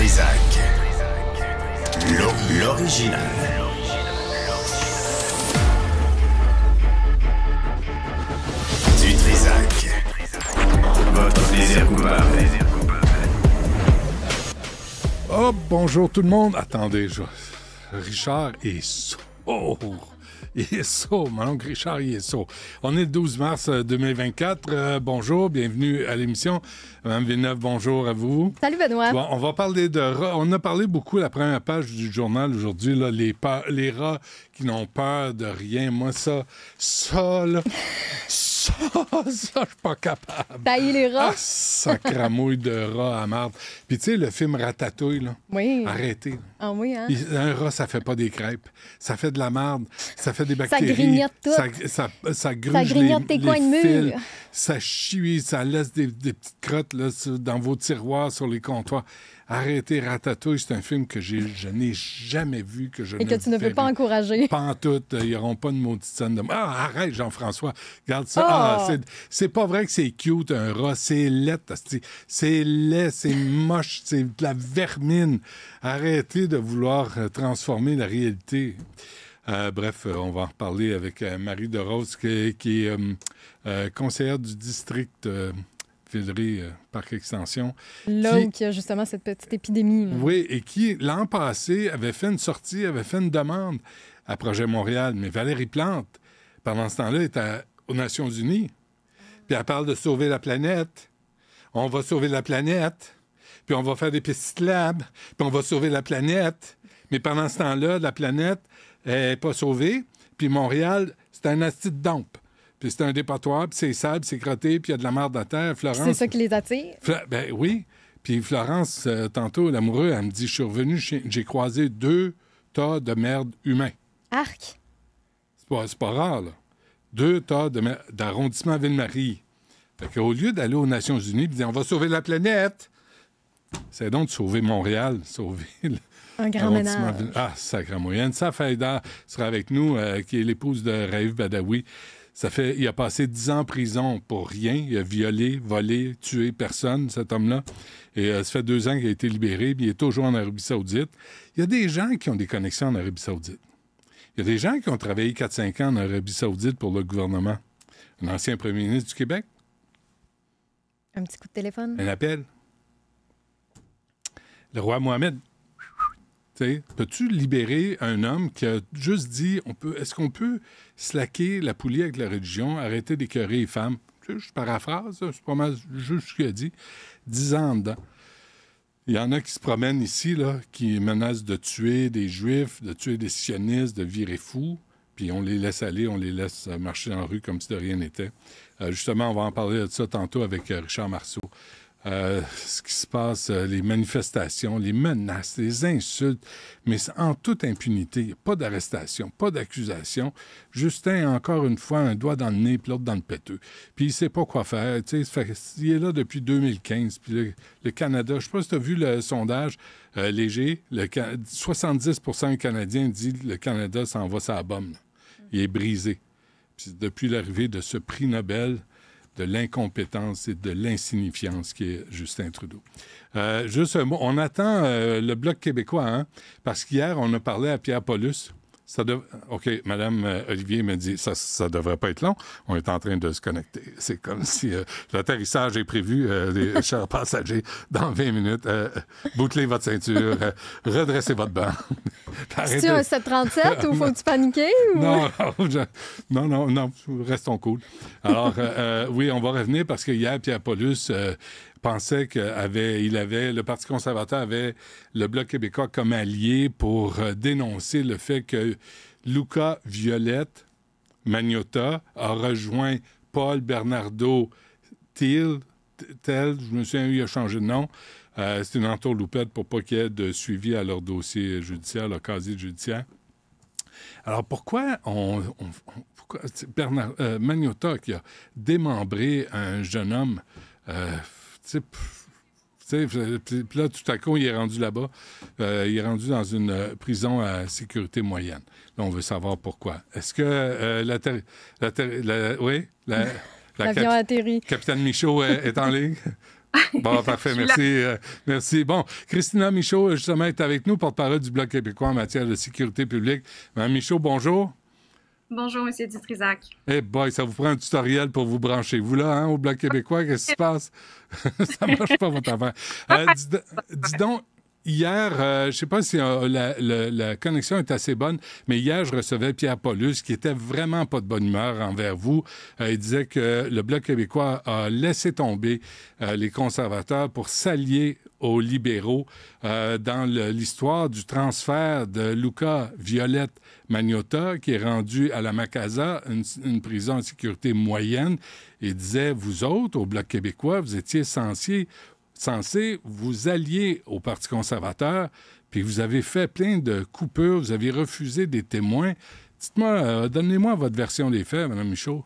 Trisac. L'original. Du Trisac. Votre plaisir coupable. Oh, bonjour tout le monde. Attendez, je... Richard est sourd. ISO, mon oncle Richard ISO. On est le 12 mars 2024. Euh, euh, bonjour, bienvenue à l'émission. Mme Villeneuve, bonjour à vous. Salut Benoît. on va parler de rats. On a parlé beaucoup la première page du journal aujourd'hui, les, les rats qui n'ont peur de rien. Moi, ça, ça, là, Ça, je je suis pas capable. Tailler les rats. Ah, sacramouille de rats à marde. Puis tu sais, le film Ratatouille, là. Oui. Arrêtez. Ah oui, hein? Un rat, ça fait pas des crêpes. Ça fait de la marde. Ça fait des bactéries. Ça grignote tout. Ça, ça, grignote tes coins de mur. Ça chie, ça laisse des, petites crottes là, dans vos tiroirs, sur les comptoirs. Arrêtez Ratatouille, c'est un film que je n'ai jamais vu, que je Et que tu ne peux pas encourager. Pas en tout. Euh, ils pas de maudite scène de. Ah, arrête, Jean-François. Regarde ça. Ah, ah c'est pas vrai que c'est cute, un rat. C'est laid. C'est moche, c'est de la vermine. Arrêtez de vouloir euh, transformer la réalité. Euh, bref, on va en parler avec Marie de Rose, qui, est conseillère du district filerie euh, parc extension. Là qui... où il y a justement cette petite épidémie. Oui, et qui, l'an passé, avait fait une sortie, avait fait une demande à Projet Montréal. Mais Valérie Plante, pendant ce temps-là, est aux Nations Unies. Puis elle parle de sauver la planète. On va sauver la planète. Puis on va faire des pistes labs. Puis on va sauver la planète. Mais pendant ce temps-là, la planète n'est pas sauvée. Puis Montréal, c'est un acide de puis c'est un dépotoir, puis c'est sable, c'est crotté, puis il y a de la merde à terre. Florence. C'est ça qui les attire? Ben oui. Puis Florence, euh, tantôt, l'amoureux, elle me dit Je suis revenu, j'ai croisé deux tas de merde humains. Arc. C'est pas, rare, là. Deux tas d'arrondissement Ville-Marie. Fait qu'au lieu d'aller aux Nations Unies et dire On va sauver la planète, c'est donc de sauver Montréal, sauver. Le... Un grand ménage. Ah, sacré moyenne. Ça, Faïda sera avec nous, euh, qui est l'épouse de Raif Badawi fait, il a passé dix ans en prison pour rien. Il a violé, volé, tué personne, cet homme-là. Et euh, ça fait deux ans qu'il a été libéré, puis il est toujours en Arabie Saoudite. Il y a des gens qui ont des connexions en Arabie Saoudite. Il y a des gens qui ont travaillé 4-5 ans en Arabie Saoudite pour le gouvernement. Un ancien premier ministre du Québec. Un petit coup de téléphone. Un appel. Le roi Mohamed Peux-tu libérer un homme qui a juste dit on peut, est-ce qu'on peut slaquer la poulie avec la religion, arrêter d'écœurer les femmes Je paraphrase, c'est pas mal juste ce qu'il a dit. Dix ans dedans. Il y en a qui se promènent ici, là, qui menacent de tuer des juifs, de tuer des sionistes, de virer fous. Puis on les laisse aller, on les laisse marcher en rue comme si de rien n'était. Euh, justement, on va en parler de ça tantôt avec euh, Richard Marceau. Euh, ce qui se passe, euh, les manifestations, les menaces, les insultes, mais en toute impunité, pas d'arrestation, pas d'accusation. Justin encore une fois un doigt dans le nez, l'autre dans le péteux. Puis il sait pas quoi faire. il est là depuis 2015. Puis le, Canada, je sais pas si tu as vu le sondage euh, léger, le, 70 des Canadiens disent le Canada s'en va sa bombe. Il est brisé. Puis depuis l'arrivée de ce prix Nobel, de l'incompétence et de l'insignifiance qui est Justin Trudeau. Euh, juste un mot, on attend euh, le Bloc québécois, hein, parce qu'hier, on a parlé à Pierre Paulus, OK, Madame euh, Olivier me dit ça ça devrait pas être long. On est en train de se connecter. C'est comme si euh, l'atterrissage est prévu, euh, les chers passagers, dans 20 minutes. bouclez votre ceinture, redressez votre banc. C'est un 737 ou faut-tu paniquer? Non, non, non, non, restons cool. Alors, oui, on va revenir parce que hier, Pierre Paulus pensait qu'il avait, il avait, le Parti conservateur avait le Bloc québécois comme allié pour euh, dénoncer le fait que Luca Violette Magnota a rejoint Paul Bernardo Thiel, Tel, je me souviens, il a changé de nom. Euh, c'est une entourloupette pour pas qu'il y ait de suivi à leur dossier judiciaire, leur casier judiciaire. Alors pourquoi on, euh, Magnota qui a démembré un jeune homme euh, puis là, tout à coup, il est rendu là-bas. Euh, il est rendu dans une euh, prison à sécurité moyenne. Là, on veut savoir pourquoi. Est-ce que la, la, La, Capitaine Michaud est, en ligne? Bon, parfait, merci. merci. Bon, Christina Michaud, justement, est avec nous, porte-parole du Bloc québécois en matière de sécurité publique. Mme Michaud, bonjour. Bonjour, M. Dutrisac. Eh boy, ça vous prend un tutoriel pour vous brancher. Vous, là, hein, au Bloc québécois, qu'est-ce qui se passe? ça marche pas, votre affaire. Euh, dis donc, Hier, euh, je ne sais pas si euh, la, connexion est assez bonne, mais hier, je recevais Pierre Paulus, qui était vraiment pas de bonne humeur envers vous. Euh, il disait que le Bloc québécois a laissé tomber les conservateurs pour s'allier aux libéraux dans l'histoire du transfert de Luca Violette Magnotta, qui est rendu à la Macasa, une, prison de sécurité moyenne. Il disait, vous autres, au Bloc québécois, vous étiez censés censé vous allier au Parti conservateur, puis vous avez fait plein de coupures, vous avez refusé des témoins. Dites-moi, euh, donnez-moi votre version des faits, Mme Michaud.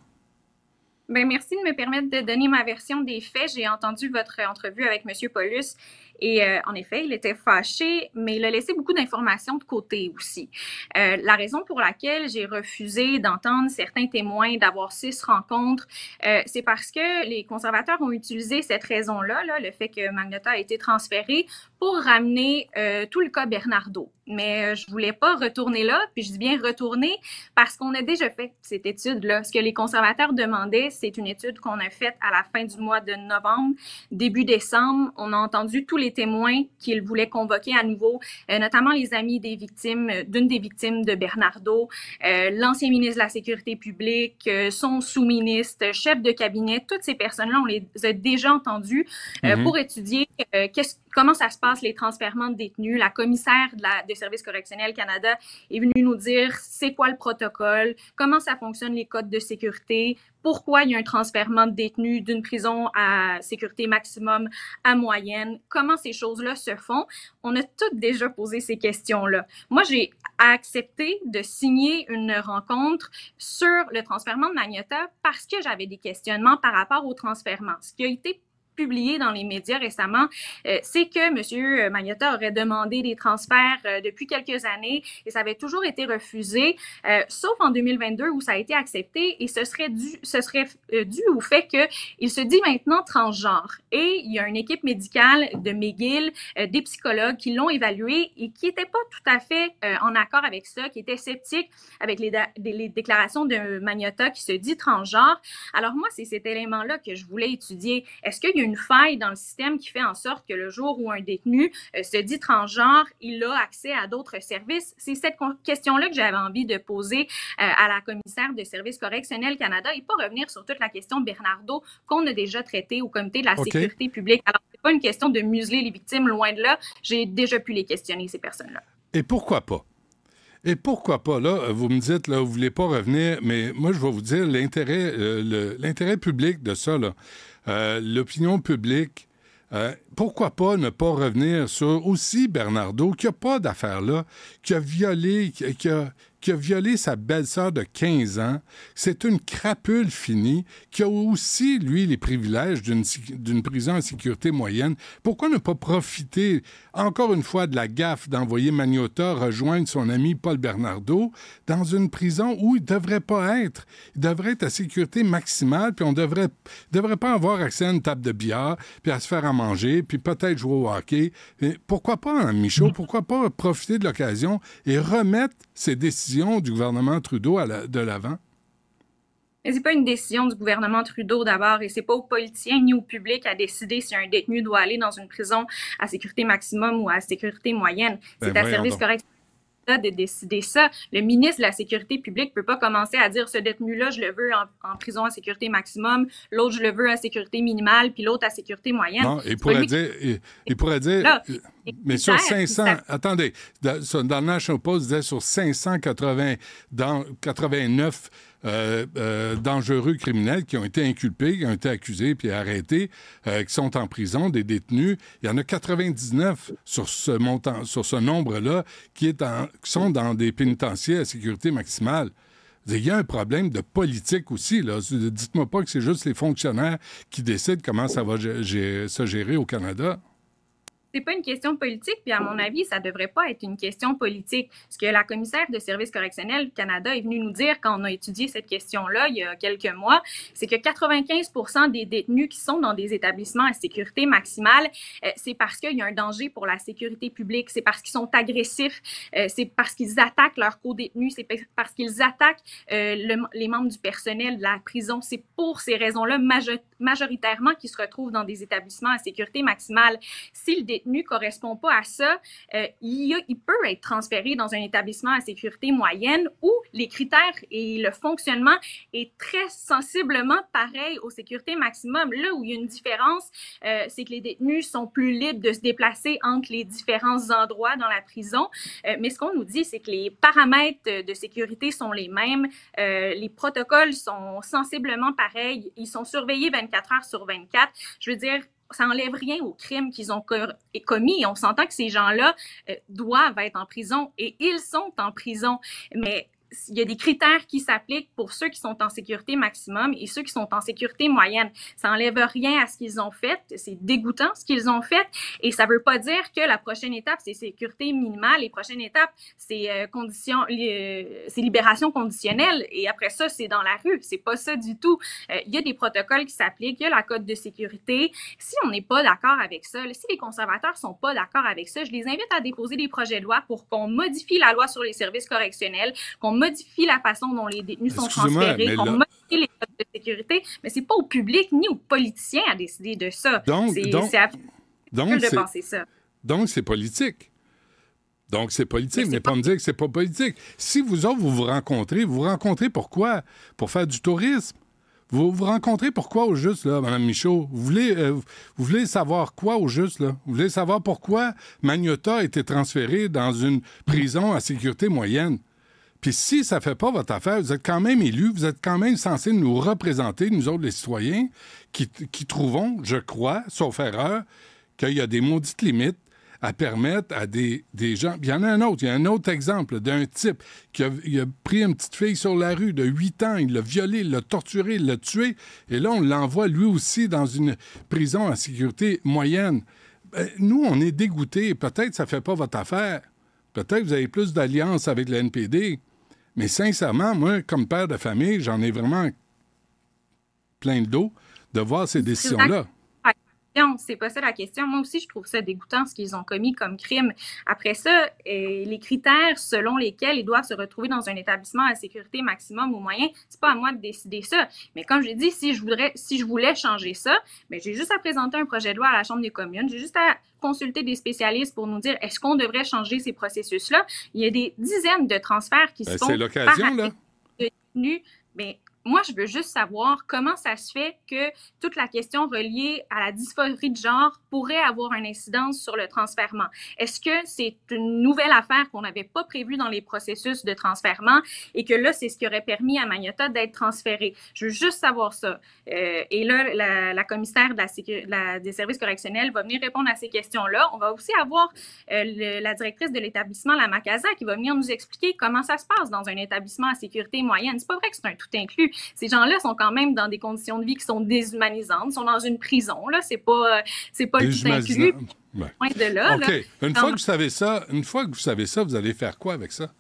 Bien, merci de me permettre de donner ma version des faits. J'ai entendu votre euh, entrevue avec M. Paulus et euh, en effet, il était fâché, mais il a laissé beaucoup d'informations de côté aussi. Euh, la raison pour laquelle j'ai refusé d'entendre certains témoins d'avoir six rencontres, euh, c'est parce que les conservateurs ont utilisé cette raison-là, là, le fait que Magnota a été transféré, pour ramener tout le cas Bernardo. Mais je voulais pas retourner là, puis je dis bien retourner parce qu'on a déjà fait cette étude-là. Ce que les conservateurs demandaient, c'est une étude qu'on a faite à la fin du mois de novembre, début décembre. On a entendu tous les témoins qu'il voulait convoquer à nouveau, euh, notamment les amis des victimes, euh, d'une des victimes de Bernardo, euh, l'ancien ministre de la Sécurité publique, son sous-ministre, chef de cabinet. Toutes ces personnes-là, on les a déjà entendues mm-hmm. pour étudier qu'est-ce comment ça se passe, les transferments de détenus. La commissaire de, Services correctionnels Canada est venue nous dire c'est quoi le protocole, comment ça fonctionne les codes de sécurité, pourquoi il y a un transferment de détenus d'une prison à sécurité maximum à moyenne, comment ces choses-là se font. On a toutes déjà posé ces questions-là. Moi, j'ai accepté de signer une rencontre sur le transferment de Magnota parce que j'avais des questionnements par rapport au transferment. Ce qui a été publié dans les médias récemment, euh, c'est que M. Magnotta aurait demandé des transferts euh, depuis quelques années et ça avait toujours été refusé, euh, sauf en 2022 où ça a été accepté et ce serait dû, ce serait, dû au fait qu'il se dit maintenant transgenre. Et il y a une équipe médicale de McGill, des psychologues qui l'ont évalué et qui n'étaient pas tout à fait en accord avec ça, qui étaient sceptiques avec les, déclarations de Magnota qui se dit transgenre. Alors moi, c'est cet élément-là que je voulais étudier. Est-ce qu'il y a une faille dans le système qui fait en sorte que le jour où un détenu euh, se dit transgenre, il a accès à d'autres services. C'est cette question-là que j'avais envie de poser euh, à la commissaire de Services correctionnels Canada et pas revenir sur toute la question Bernardo qu'on a déjà traitée au comité de la sécurité publique. Alors, ce n'est pas une question de museler les victimes, loin de là. J'ai déjà pu les questionner, ces personnes-là. Et pourquoi pas? Et pourquoi pas, là, euh, vous me dites, là, vous voulez pas revenir, mais moi, je vais vous dire l'intérêt, l'intérêt public de ça, là. Euh, l'opinion publique, euh, pourquoi pas ne pas revenir sur aussi Bernardo, qui n'a pas d'affaires là, qui a violé, qui, a, qui a violé sa belle-sœur de 15 ans. C'est une crapule finie qui a aussi, lui, les privilèges d'une prison à sécurité moyenne. Pourquoi ne pas profiter, encore une fois, de la gaffe d'envoyer Magnota rejoindre son ami Paul Bernardo dans une prison où il ne devrait pas être? Il devrait être à sécurité maximale, puis on devrait, devrait pas avoir accès à une table de billard, puis à se faire à manger, puis peut-être jouer au hockey. pourquoi pas, un hein, Michaud? Pourquoi pas profiter de l'occasion et remettre ses décisions du gouvernement Trudeau à de l'avant? Mais c'est pas une décision du gouvernement Trudeau d'abord et c'est pas aux politiciens ni au public à décider si un détenu doit aller dans une prison à sécurité maximum ou à sécurité moyenne. c'est ben à service correct de décider ça. Le ministre de la Sécurité publique ne peut pas commencer à dire ce détenu-là, je le veux en, prison à sécurité maximum, l'autre, je le veux à sécurité minimale, puis l'autre à sécurité moyenne. Non, il pourrait dire, il pourrait dire, mais sur 500, attendez, dans le National Post, disait sur 580, dans 89 dangereux criminels qui ont été inculpés, qui ont été accusés puis arrêtés, euh, qui sont en prison, des détenus. Il y en a 99 sur ce montant, sur ce nombre-là, qui, sont dans des pénitenciers à sécurité maximale. Il y a un problème de politique aussi. Dites-moi pas que c'est juste les fonctionnaires qui décident comment ça va se gérer au Canada c'est pas une question politique, puis à mon avis, ça devrait pas être une question politique. Ce que la commissaire de services correctionnels Canada est venue nous dire quand on a étudié cette question-là il y a quelques mois, c'est que 95 des détenus qui sont dans des établissements à sécurité maximale, euh, c'est parce qu'il y a un danger pour la sécurité publique, c'est parce qu'ils sont agressifs, euh, c'est parce qu'ils attaquent leurs co-détenus, c'est parce qu'ils attaquent euh, les membres du personnel de la prison. C'est pour ces raisons-là majoritairement majoritairement qui se retrouvent dans des établissements à sécurité maximale. Si le détenu correspond pas à ça, euh, il, peut être transféré dans un établissement à sécurité moyenne où les critères et le fonctionnement est très sensiblement pareil aux sécurités maximum. Là où il y a une différence, euh, c'est que les détenus sont plus libres de se déplacer entre les différents endroits dans la prison. Euh, mais ce qu'on nous dit, c'est que les paramètres de sécurité sont les mêmes, les protocoles sont sensiblement pareils, ils sont surveillés 24 24 heures sur 24. Je veux dire, ça n'enlève rien aux crimes qu'ils ont commis. On s'entend que ces gens-là euh, doivent être en prison et ils sont en prison. Mais il y a des critères qui s'appliquent pour ceux qui sont en sécurité maximum et ceux qui sont en sécurité moyenne. Ça n'enlève rien à ce qu'ils ont fait. C'est dégoûtant ce qu'ils ont fait. Et ça ne veut pas dire que la prochaine étape, c'est sécurité minimale. Les prochaines étapes, euh, euh, c'est libération conditionnelle. Et après ça, c'est dans la rue. C'est pas ça du tout. Euh, il y a des protocoles qui s'appliquent. Il y a la code de sécurité. Si on n'est pas d'accord avec ça, si les conservateurs sont pas d'accord avec ça, je les invite à déposer des projets de loi pour qu'on modifie la loi sur les services correctionnels, qu'on modifie la façon dont les détenus sont transférés, qu'on modifie les codes de sécurité, mais c'est pas au public ni aux politiciens à décider de ça. Donc, c'est donc, donc de Donc, c'est politique. Donc, c'est politique, mais, pas... me dire que c'est pas politique. Si vous autres, vous vous rencontrez, vous vous rencontrez pourquoi? Pour faire du tourisme. Vous vous rencontrez pourquoi au juste, là, Mme Michaud? Vous voulez, euh, vous voulez savoir quoi au juste, là? Vous voulez savoir pourquoi Magnota a été transféré dans une prison à sécurité moyenne? Puis si ça ne fait pas votre affaire, vous êtes quand même élu, vous êtes quand même censé nous représenter, nous autres les citoyens, qui, qui trouvons, je crois, sauf erreur, qu'il y a des maudites limites à permettre à des, des gens. Il y en a un autre, il y a un autre exemple d'un type qui a, pris une petite fille sur la rue de 8 ans, il l'a violée, il l'a torturée, il l'a tuée, et là, on l'envoie lui aussi dans une prison à sécurité moyenne. Euh, nous, on est dégoûtés. Peut-être ça ne fait pas votre affaire. Peut-être que vous avez plus d'alliance avec le NPD. Mais sincèrement, moi, comme père de famille, j'en ai vraiment plein le dos de voir ces décisions-là. C'est pas ça la question. Moi aussi, je trouve ça dégoûtant ce qu'ils ont commis comme crime. Après ça, euh, les critères selon lesquels ils doivent se retrouver dans un établissement à sécurité maximum ou moyen, c'est pas à moi de décider ça. Mais comme j'ai dit, si je voudrais, si je voulais changer ça, mais ben, j'ai juste à présenter un projet de loi à la Chambre des communes. J'ai juste à consulter des spécialistes pour nous dire est-ce qu'on devrait changer ces processus-là. Il y a des dizaines de transferts qui ben, sont se font. C'est l'occasion là moi, je veux juste savoir comment ça se fait que toute la question reliée à la dysphorie de genre pourrait avoir une incidence sur le transfertement. Est-ce que c'est une nouvelle affaire qu'on n'avait pas prévue dans les processus de transfertement et que là, c'est ce qui aurait permis à Magnota d'être transférée? Je veux juste savoir ça. Euh, et là, la, la commissaire de la, des services correctionnels va venir répondre à ces questions-là. On va aussi avoir euh, la directrice de l'établissement, la Macasa, qui va venir nous expliquer comment ça se passe dans un établissement à sécurité moyenne. C'est pas vrai que c'est un tout inclus. Ces gens-là sont quand même dans des conditions de vie qui sont déshumanisantes, sont dans une prison, là, c'est pas, euh, c'est pas le inclus. de là, OK. une fois que vous savez ça, une fois que vous savez ça, vous allez faire quoi avec ça?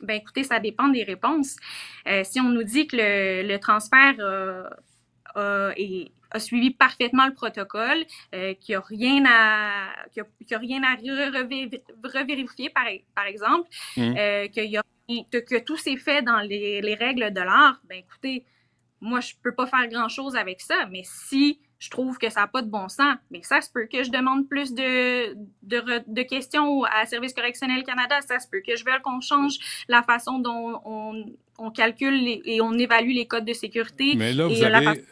Ben écoutez, ça dépend des réponses. Euh, si on nous dit que le, transfert euh, a suivi parfaitement le protocole, qu'il n'y a rien à, a rien à revérifier, par, exemple, hum. qu'il y a que tout s'est fait dans les, les règles de l'art, ben écoutez, moi, je peux pas faire grand-chose avec ça, mais si je trouve que ça n'a pas de bon sens, mais ça se peut que je demande plus de, de, questions à Service correctionnel Canada, ça se peut que je veuille qu'on change la façon dont on, on calcule et on évalue les codes de sécurité. Mais là, vous avez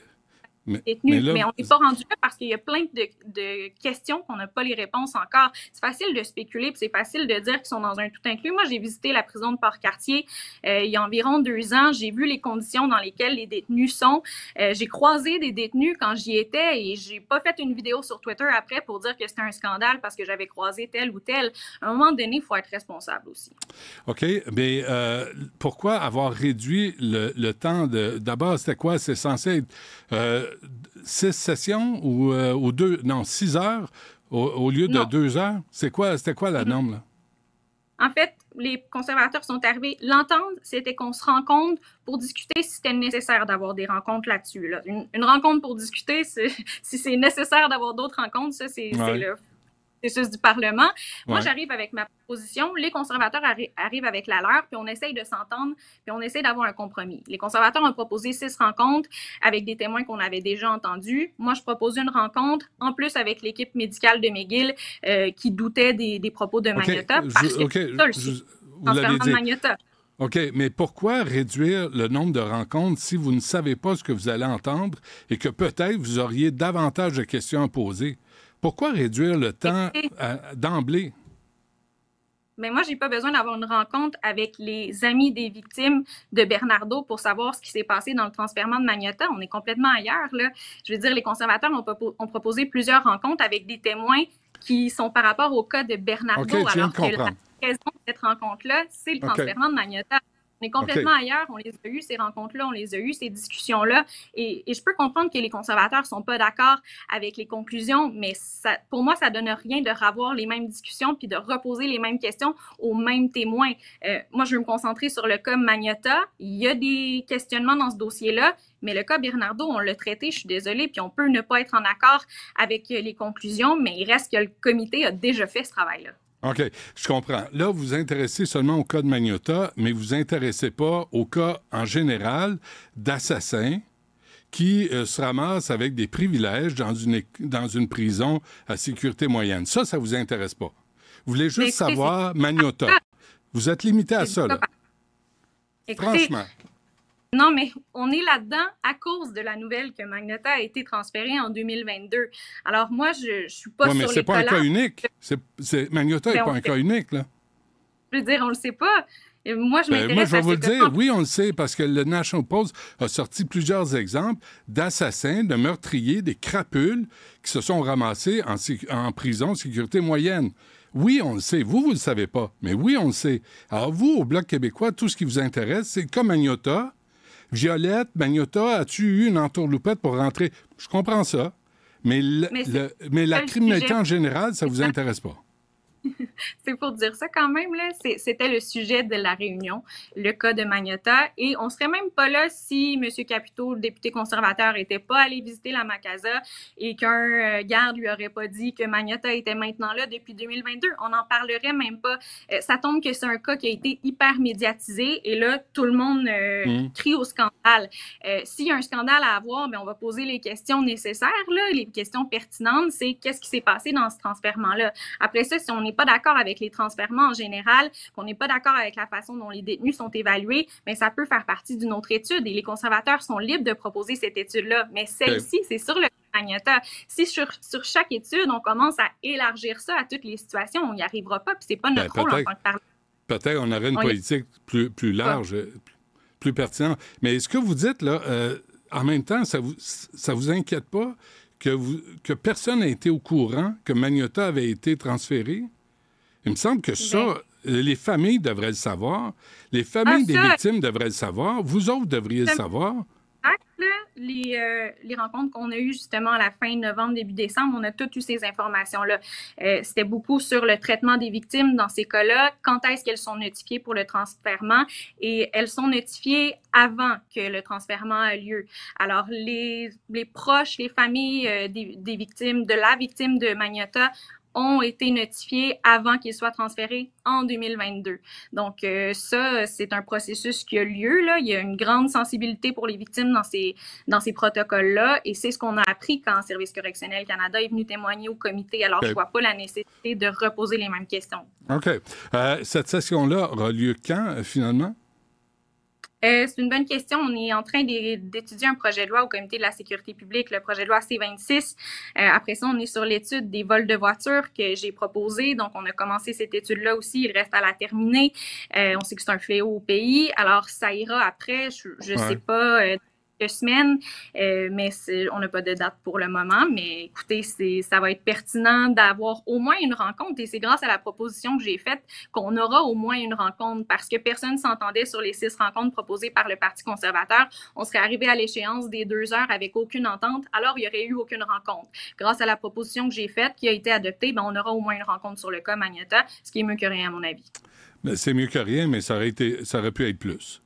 mais, Mais, on n'est pas rendu là parce qu'il y a plein de, questions qu'on n'a pas les réponses encore. C'est facile de spéculer, puis c'est facile de dire qu'ils sont dans un tout inclus. Moi, j'ai visité la prison de Port-Cartier euh, il y a environ deux ans. J'ai vu les conditions dans lesquelles les détenus sont. Euh, j'ai croisé des détenus quand j'y étais et j'ai pas fait une vidéo sur Twitter après pour dire que c'était un scandale parce que j'avais croisé tel ou tel. À un moment donné, il faut être responsable aussi. OK. Mais euh, pourquoi avoir réduit le, le temps de. D'abord, c'était quoi? C'est censé être six sessions euh, ou, deux, non, six heures au, lieu de deux heures? C'est quoi, c'était quoi la mm-hmm. norme, là? En fait, les conservateurs sont arrivés. L'entente, c'était qu'on se rencontre pour discuter si c'était nécessaire d'avoir des rencontres là-dessus. Une, rencontre pour discuter, si c'est nécessaire d'avoir d'autres rencontres, ça, c'est le processus du Parlement. Moi, j'arrive avec ma position, les conservateurs arrivent avec la leur, puis on essaye de s'entendre, puis on essaye d'avoir un compromis. Les conservateurs ont proposé six rencontres avec des témoins qu'on avait déjà entendus. Moi, je propose une rencontre, en plus avec l'équipe médicale de McGill euh, qui doutait des, propos de Magnota. Parce OK, mais pourquoi réduire le nombre de rencontres si vous ne savez pas ce que vous allez entendre et que peut-être vous auriez davantage de questions à poser? Pourquoi réduire le temps d'emblée? Mais moi, j'ai pas besoin d'avoir une rencontre avec les amis des victimes de Bernardo pour savoir ce qui s'est passé dans le transfert de Magnata. On est complètement ailleurs, là. Je veux dire, les conservateurs ont, proposé plusieurs rencontres avec des témoins qui sont par rapport au cas de Bernardo, alors que la raison de cette rencontre-là, c'est le okay. de Magnata. On est complètement ailleurs. On les a eu ces rencontres-là, on les a eu ces discussions-là. Et, je peux comprendre que les conservateurs ne sont pas d'accord avec les conclusions, mais pour moi, ça ne donne rien de revoir les mêmes discussions puis de reposer les mêmes questions aux mêmes témoins. Euh, moi, je vais me concentrer sur le cas Magnata. Il y a des questionnements dans ce dossier-là, mais le cas Bernardo, on l'a traité, je suis désolée, puis on peut ne pas être en accord avec les conclusions, mais il reste que le comité a déjà fait ce travail-là. OK, je comprends. Là, vous vous intéressez seulement au cas de Magnota, mais vous vous intéressez pas au cas en général d'assassins qui euh, se ramassent avec des privilèges dans une, prison à sécurité moyenne. Ça, ça vous intéresse pas. Vous voulez juste savoir Magnota. Vous êtes limité à ça, Franchement. Non, mais on est là-dedans à cause de la nouvelle que Magneta a été transférée en 2022. Alors moi, je ne suis pas ouais, mais ce n'est pas un cas unique. C'est, n'est ben, pas un cas unique, là. Je veux dire, on ne le sait pas. moi, je ben, Moi, je vais vous le dire, oui, on le sait, parce que le National Post a sorti plusieurs exemples d'assassins, de meurtriers, des crapules qui se sont ramassés en, en prison sécurité moyenne. Oui, on le sait. Vous, vous ne le savez pas. Mais oui, on le sait. Alors, vous, au Bloc québécois, tout ce qui vous intéresse, c'est comme Agnota, Violette, Magnota, as-tu eu une entourloupette pour rentrer? Je comprends ça, mais, le, mais, la criminalité en général, ça vous intéresse pas. c'est pour dire ça quand même, là. C'était le sujet de la réunion, le cas de Magnota. Et on serait même pas là si M. Capito, le député conservateur, était pas allé visiter la Macasa et qu'un euh, garde lui aurait pas dit que Magnota était maintenant là depuis 2022. On n'en parlerait même pas. Euh, ça tombe que c'est un cas qui a été hyper médiatisé et là, tout le monde euh, mmh. crie au scandale. S'il y a un scandale à avoir, mais ben, on va poser les questions nécessaires, là, les questions pertinentes. C'est qu'est-ce qui s'est passé dans ce transfert là Après ça, si on est pas d'accord avec les transferments en général, qu'on n'est pas d'accord avec la façon dont les détenus sont évalués, mais ça peut faire partie d'une autre étude et les conservateurs sont libres de proposer cette étude-là. Mais celle-ci, c'est sur le Magnota. Si sur, sur, chaque étude, on commence à élargir ça à toutes les situations, on n'y arrivera pas, puis c'est pas notre ben, rôle en tant que Peut-être on aurait une politique plus, plus large, euh, plus pertinente. Mais est ce que vous dites, là, euh, en même temps, ça vous, ça vous inquiète pas que, vous, que personne n'a été au courant que Magnota avait été transféré? Il me semble que ben. ça, les familles devraient le savoir. Les ah, familles des victimes devraient le savoir. Vous autres devriez le savoir. Les, euh, les, rencontres qu'on a eues justement à la fin novembre, début décembre, on a toutes eu ces informations-là. Euh, c'était beaucoup sur le traitement des victimes dans ces cas-là, quand est-ce qu'elles sont notifiées pour le transfèrement et elles sont notifiées avant que le transfèrement a lieu. Alors, les, les proches, les familles euh, des, des victimes, de la victime de Magnata ont été notifiés avant qu'ils soient transférés en 2022. Donc euh, ça, c'est un processus qui a lieu. Là. Il y a une grande sensibilité pour les victimes dans ces, dans ces protocoles-là et c'est ce qu'on a appris quand Service correctionnel Canada est venu témoigner au comité. Alors, je ne vois pas la nécessité de reposer les mêmes questions. OK. Euh, cette session-là aura lieu quand, euh, finalement? Euh, c'est une bonne question. On est en train d'étudier un projet de loi au comité de la sécurité publique, le projet de loi C26. Euh, après ça, on est sur l'étude des vols de voitures que j'ai proposé. Donc, on a commencé cette étude-là aussi. Il reste à la terminer. Euh, on sait que c'est un fléau au pays. Alors, ça ira après. Je ne sais pas euh, semaines, euh, mais on n'a pas de date pour le moment. Mais écoutez, ça va être pertinent d'avoir au moins une rencontre et c'est grâce à la proposition que j'ai faite qu'on aura au moins une rencontre parce que personne ne s'entendait sur les six rencontres proposées par le Parti conservateur. On serait arrivé à l'échéance des deux heures avec aucune entente, alors il n'y aurait eu aucune rencontre. Grâce à la proposition que j'ai faite, qui a été adoptée, ben, on aura au moins une rencontre sur le cas Magnata, ce qui est mieux que rien à mon avis. Ben, c'est mieux que rien, mais ça aurait, été, ça aurait pu être plus.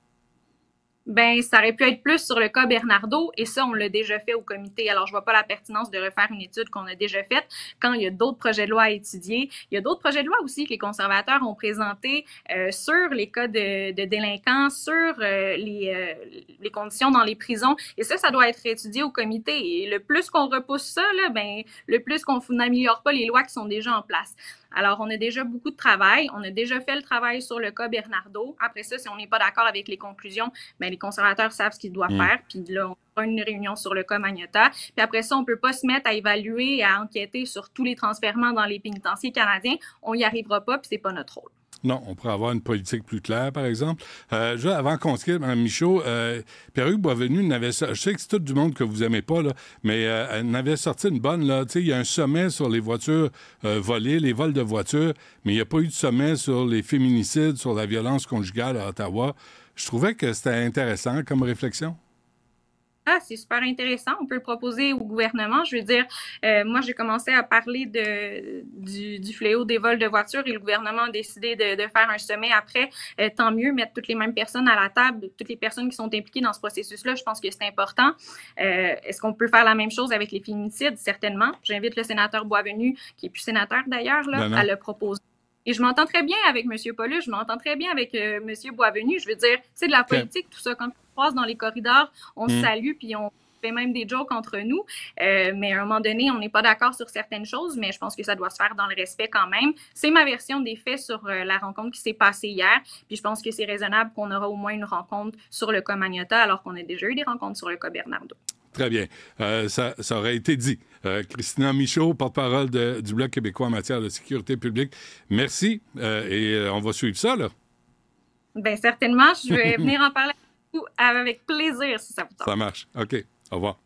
Ben, ça aurait pu être plus sur le cas Bernardo, et ça, on l'a déjà fait au comité. Alors, je vois pas la pertinence de refaire une étude qu'on a déjà faite quand il y a d'autres projets de loi à étudier. Il y a d'autres projets de loi aussi que les conservateurs ont présentés euh, sur les cas de, de délinquants, sur euh, les, euh, les, conditions dans les prisons. Et ça, ça doit être étudié au comité. Et le plus qu'on repousse ça, là, ben, le plus qu'on n'améliore pas les lois qui sont déjà en place. Alors, on a déjà beaucoup de travail. On a déjà fait le travail sur le cas Bernardo. Après ça, si on n'est pas d'accord avec les conclusions, mais ben, les conservateurs savent ce qu'ils doivent mm. faire. Puis là, on fera une réunion sur le cas Magnota. Puis après ça, on ne peut pas se mettre à évaluer, et à enquêter sur tous les transferments dans les pénitenciers canadiens. On n'y arrivera pas, puis ce n'est pas notre rôle. Non, on pourrait avoir une politique plus claire, par exemple. Euh, avant qu'on se quitte, Mme Michaud, euh, Pierre-Hugues Boisvenu n'avait... Je sais que c'est tout du monde que vous aimez pas, là, mais euh, elle n'avait sorti une bonne, là. il y a un sommet sur les voitures euh, volées, les vols de voitures, mais il n'y a pas eu de sommet sur les féminicides, sur la violence conjugale à Ottawa. Je trouvais que c'était intéressant comme réflexion ah, c'est super intéressant, on peut le proposer au gouvernement. Je veux dire, euh, moi, j'ai commencé à parler de, du, fléau des vols de voitures et le gouvernement a décidé de, faire un sommet après. Euh, tant mieux, mettre toutes les mêmes personnes à la table, toutes les personnes qui sont impliquées dans ce processus-là, je pense que c'est important. Euh, est-ce qu'on peut faire la même chose avec les féminicides? Certainement. J'invite le sénateur Boisvenu, qui est plus sénateur d'ailleurs, à le proposer. Et je m'entends très bien avec M. Paulus, je m'entends très bien avec M. Boisvenu. Je veux dire, c'est de la politique, tout ça. Quand dans les corridors, on se mm. salue, puis on fait même des jokes entre nous. Euh, mais à un moment donné, on n'est pas d'accord sur certaines choses, mais je pense que ça doit se faire dans le respect quand même. C'est ma version des faits sur euh, la rencontre qui s'est passée hier. Puis je pense que c'est raisonnable qu'on aura au moins une rencontre sur le Comagnota, alors qu'on a déjà eu des rencontres sur le cas Bernardo. Très bien. Euh, ça, ça, aurait été dit. Christina Michaud, porte-parole du Bloc québécois en matière de sécurité publique, merci. et on va suivre ça, là. Bien, certainement. Je vais venir en parler avec plaisir si ça vous tente. Ça marche. OK. Au revoir.